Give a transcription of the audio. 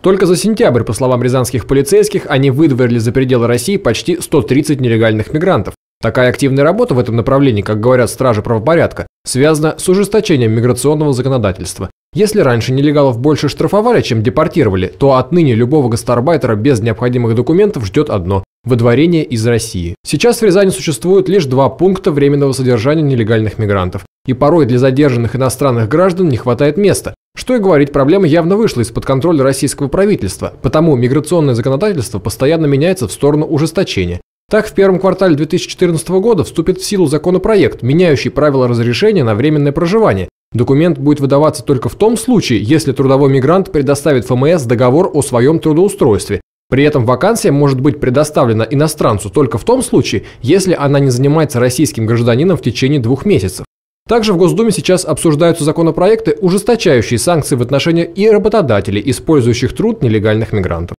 Только за сентябрь, по словам рязанских полицейских, они выдворили за пределы России почти 130 нелегальных мигрантов. Такая активная работа в этом направлении, как говорят стражи правопорядка, связана с ужесточением миграционного законодательства. Если раньше нелегалов больше штрафовали, чем депортировали, то отныне любого гастарбайтера без необходимых документов ждет одно – выдворение из России. Сейчас в Рязани существует лишь два пункта временного содержания нелегальных мигрантов. И порой для задержанных иностранных граждан не хватает места, что и говорить, проблема явно вышла из-под контроля российского правительства, потому миграционное законодательство постоянно меняется в сторону ужесточения. Так, в первом квартале 2014 года вступит в силу законопроект, меняющий правила разрешения на временное проживание. Документ будет выдаваться только в том случае, если трудовой мигрант предоставит ФМС договор о своем трудоустройстве. При этом вакансия может быть предоставлена иностранцу только в том случае, если она не занимается российским гражданином в течение двух месяцев. Также в Госдуме сейчас обсуждаются законопроекты, ужесточающие санкции в отношении и работодателей, использующих труд нелегальных мигрантов.